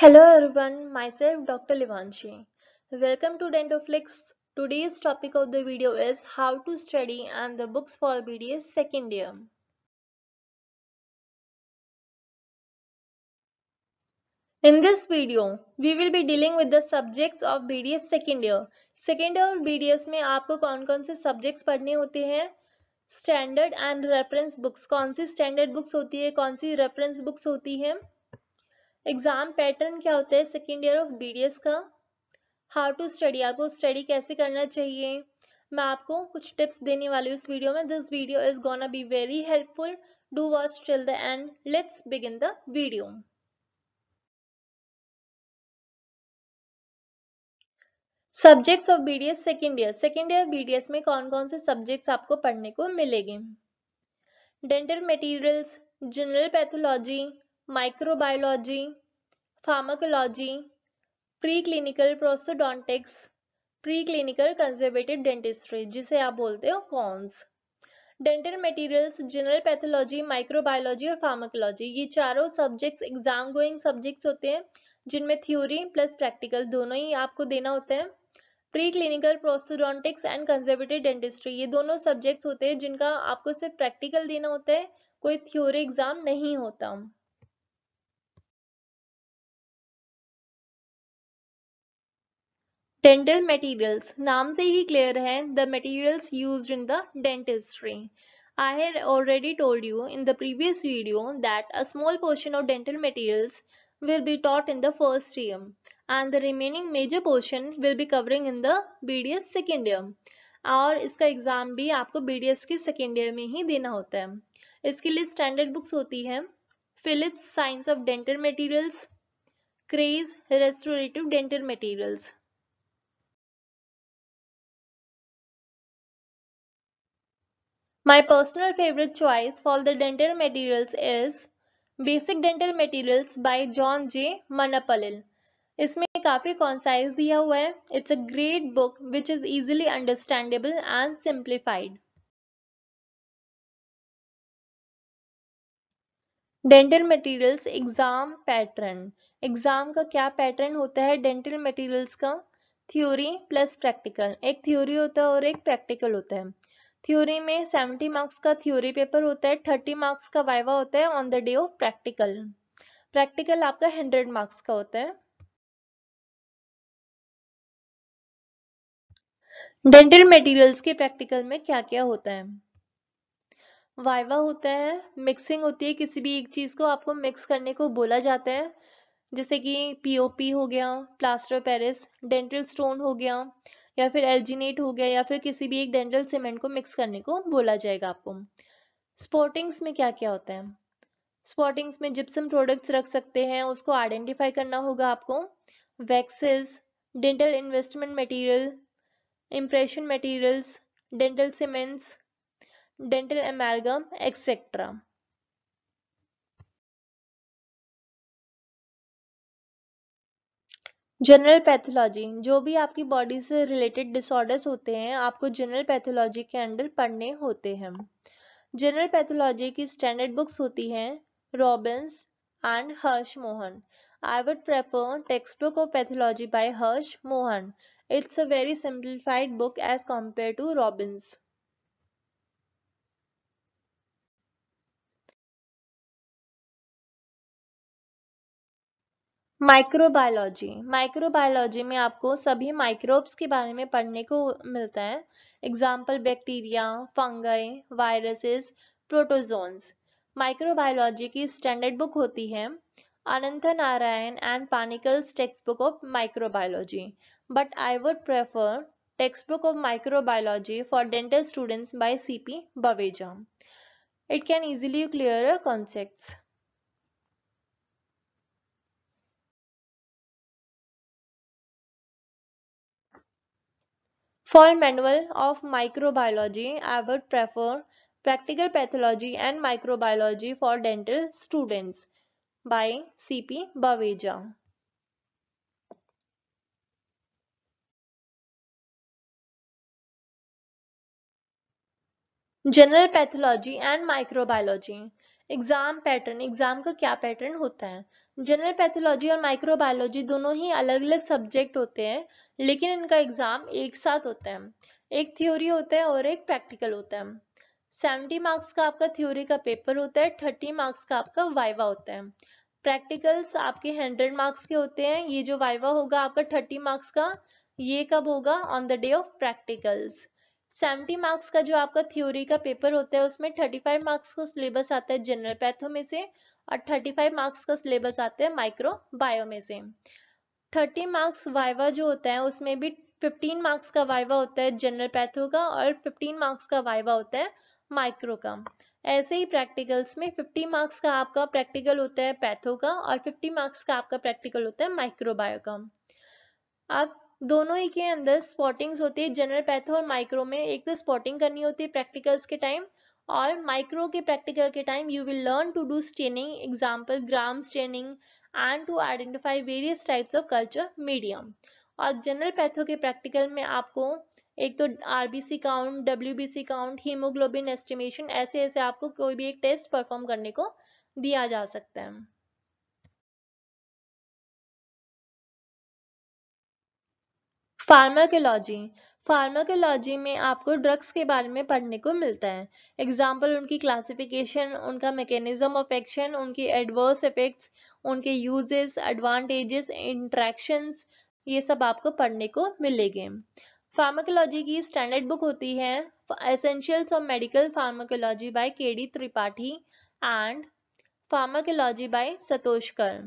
Hello everyone, myself Dr. Livanshi. Welcome to Dentoflix. Today's topic of the video is how to study and the books for BDS second year. In this video, we will be dealing with the subjects of BDS second year. Second year of BDS में आपको कौन कौन से subjects पढ़ने होते हैं Standard and reference books. कौन सी standard books होती है कौन सी reference books होती है एग्जाम पैटर्न क्या होता है सेकेंड ईयर ऑफ बी का हाउ टू स्टडी आपको स्टडी कैसे करना चाहिए मैं आपको कुछ टिप्स देने वाली हूँ इस वीडियो में this video is gonna be very helpful do watch till the end let's begin the video subjects of BDS second year second year BDS में कौन कौन से सब्जेक्ट्स आपको पढ़ने को मिलेंगे dental materials general pathology preclinical preclinical pre clinical conservative dentistry जिसे आप बोलते हो cons dental materials general pathology microbiology और फार्माकोलॉजी ये चारों सब्जेक्ट्स एग्जाम गोइंग सब्जेक्ट्स होते हैं जिनमें थ्योरी प्लस प्रैक्टिकल दोनों ही आपको देना होता है pre clinical prosthodontics and conservative dentistry ये दोनों सब्जेक्ट्स होते हैं जिनका आपको सिर्फ प्रैक्टिकल देना होता है कोई थ्योरी एग्जाम नहीं होता डेंटल मटेरियल्स नाम से ही क्लियर है the materials use in the dentistry I have already told you in the previous video that a small portion of dental materials will be taught in the first year and the remaining major portion will be covering in the BDS the second year और इसका exam भी आपको BDS के second year में ही देना होता है इसके लिए स्टैंडर्ड बुक्स होती है Phillips science of dental materials Craig's restorative dental materials My personal favorite choice for the dental materials is Basic Dental Materials by John J. Manapalil. isme काफ़ी concise दिया हुआ है it's a great book which is easily understandable and simplified dental materials exam pattern exam का क्या pattern होता है dental materials का theory plus practical एक थ्योरी होता है और एक प्रैक्टिकल होता है थ्योरी में 70 मार्क्स का थ्योरी पेपर होता है 30 मार्क्स का वाइवा होता है on the day of practical practical आपका 100 मार्क्स का होता है डेंटल मटेरियल्स के प्रैक्टिकल में क्या क्या होता है वाइवा होता है मिक्सिंग होती है किसी भी एक चीज को आपको मिक्स करने को बोला जाता है जैसे कि पीओपी हो गया प्लास्टर पेरिस डेंटल स्टोन हो गया या फिर एल्जीनेट हो गया या फिर किसी भी एक डेंटल सीमेंट को मिक्स करने को बोला जाएगा आपको स्पॉटिंग्स में क्या क्या होता है स्पॉटिंग्स में जिप्सम प्रोडक्ट्स रख सकते हैं उसको आइडेंटिफाई करना होगा आपको waxes dental investment material impression materials dental cements dental amalgam etcetera general pathology जो भी आपकी बॉडी से रिलेटेड डिसऑर्डर्स होते हैं आपको जनरल पैथोलॉजी के अंडर पढ़ने होते हैं जनरल पैथोलॉजी की स्टैंडर्ड बुक्स होती हैं Robbins and Harsh Mohan I would prefer textbook of pathology by Harsh Mohan it's a very simplified book as compare to Robbins microbiology microbiology में आपको सभी माइक्रोब्स के बारे में पढ़ने को मिलता है example bacteria fungi viruses protozoans microbiology की स्टैंडर्ड बुक होती है Ananth Narayan and Paniker's text book of microbiology but I would prefer text book of microbiology for dental students by C P Baveja it can easily clear concept For manual of microbiology, I would prefer practical pathology and microbiology for dental students by CP Baveja. General pathology and microbiology. Exam pattern exam का क्या pattern होता है general pathology और microbiology दोनों ही अलग अलग subject होते हैं लेकिन इनका एग्जाम एक साथ होता है एक थ्योरी होता है और एक प्रैक्टिकल होता है सेवेंटी मार्क्स का आपका थ्योरी का पेपर होता है थर्टी मार्क्स का आपका वाइवा होता है प्रैक्टिकल्स आपके हंड्रेड मार्क्स के होते हैं ये जो वाइवा होगा आपका थर्टी मार्क्स का ये कब होगा on the day of practicals seventy marks का जो आपका थ्योरी का पेपर होता है उसमें थर्टी फाइव मार्क्स का सिलेबस आता है जनरल पैथो में से और थर्टी फाइव मार्क्स का सिलेबस आता है माइक्रो बायो में से थर्टी मार्क्स वाइवा जो होता है उसमें भी फिफ्टीन मार्क्स का वाइवा होता है जनरल पैथो का और फिफ्टीन मार्क्स का वाइवा होता है माइक्रो का ऐसे ही प्रैक्टिकल्स में 50 मार्क्स का आपका प्रैक्टिकल होता है पैथो का और 50 मार्क्स का आपका प्रैक्टिकल होता है माइक्रोबायो का आप दोनों ही के अंदर स्पॉटिंग्स होती है जनरल पैथो और माइक्रो में एक तो स्पॉटिंग करनी होती है प्रैक्टिकल्स के टाइम और माइक्रो के प्रैक्टिकल के time you will learn to do staining example gram staining and to identify various types of culture medium और जनरल पैथो के प्रैक्टिकल में आपको एक तो RBC count WBC count haemoglobin estimation ऐसे ऐसे आपको कोई भी एक टेस्ट परफॉर्म करने को दिया जा सकता है फार्माकोलॉजी फार्माकोलॉजी में आपको ड्रग्स के बारे में पढ़ने को मिलता है एग्जाम्पल उनकी क्लासिफिकेशन उनका मैकेनिज्म ऑफ एक्शन उनके एडवर्स इफेक्ट्स उनके यूजेस एडवांटेजेस इंट्रैक्शंस ये सब आपको पढ़ने को मिलेंगे फार्माकोलॉजी की स्टैंडर्ड बुक होती है essentials of medical pharmacology by K Tripathi and pharmacology by Satoskar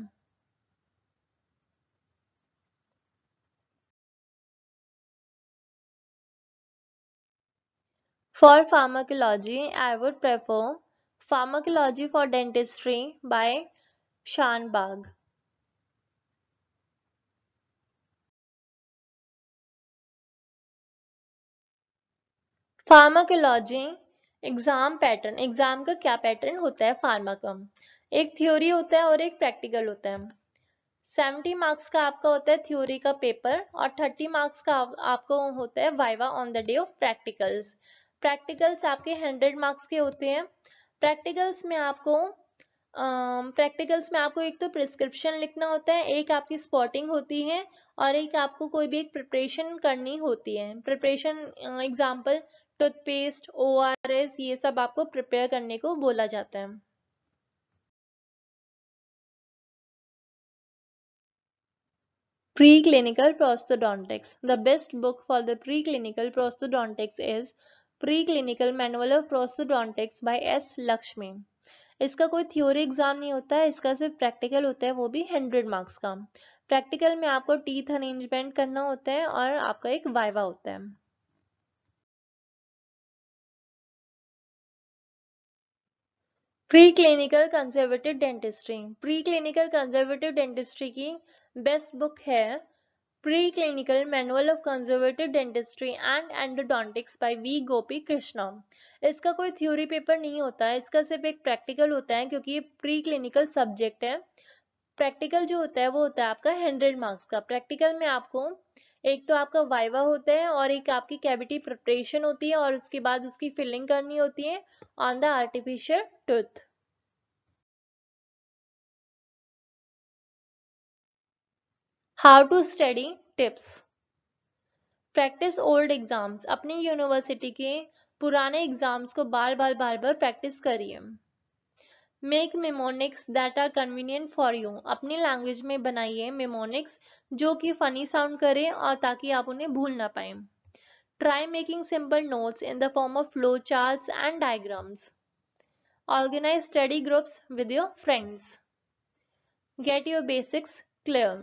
For pharmacology, I would prefer Pharmacology for Dentistry by Shanbag. Pharmacology exam pattern exam का क्या पैटर्न होता है फार्मा एक थ्योरी होता है और एक प्रैक्टिकल होता है सेवेंटी मार्क्स का आपका होता है थ्योरी का पेपर और थर्टी मार्क्स का आपको होता है viva on the day of practicals practicals आपके हंड्रेड मार्क्स के होते हैं प्रैक्टिकल्स में आपको प्रैक्टिकल्स uh, में आपको एक तो प्रिस्क्रिप्शन लिखना होता है एक आपकी स्पॉटिंग होती है और एक आपको कोई भी एक प्रिपरेशन करनी होती है preparation example toothpaste O R S ये सब आपको प्रिपेयर करने को बोला जाता है pre clinical prosthodontics the best book for the pre clinical prosthodontics is preclinical manual of prosthodontics by S Lakshmi इसका कोई थ्योरी एग्जाम नहीं होता है इसका सिर्फ प्रैक्टिकल होता है वो भी हंड्रेड मार्क्स का प्रैक्टिकल में आपको टीथ अरेंजमेंट करना होता है और आपका एक वाइवा होता है pre clinical conservative dentistry pre clinical conservative dentistry की बेस्ट बुक है Preclinical Manual of Conservative Dentistry and Endodontics by V. Gopi Krishna. इसका कोई थ्योरी पेपर नहीं होता है इसका सिर्फ एक प्रैक्टिकल होता है क्योंकि ये प्री क्लिनिकल सब्जेक्ट है प्रैक्टिकल जो होता है वो होता है आपका हंड्रेड मार्क्स का प्रैक्टिकल में आपको एक तो आपका वाइवा होता है और एक आपकी कैविटी प्रिपरेशन होती है और उसके बाद उसकी फिलिंग करनी होती है on the artificial tooth how to study tips practice old exams अपनी यूनिवर्सिटी के पुराने एग्जाम्स को बार बार बार बार प्रैक्टिस करिए make mnemonics that are convenient for you अपनी लैंग्वेज में बनाइए मेमोनिक्स जो कि फनी साउंड करें और ताकि आप उन्हें भूल ना पाए try making simple notes in the form of flow chart and diagrams organize study groups with your friends get your basics clear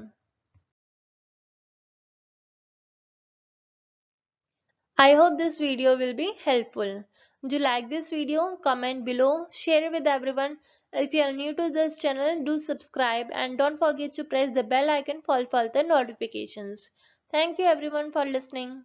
I hope this video will be helpful. Do you like this video? Comment below, share with everyone. If you are new to this channel, do subscribe and don't forget to press the bell icon for further notifications. Thank you everyone for listening.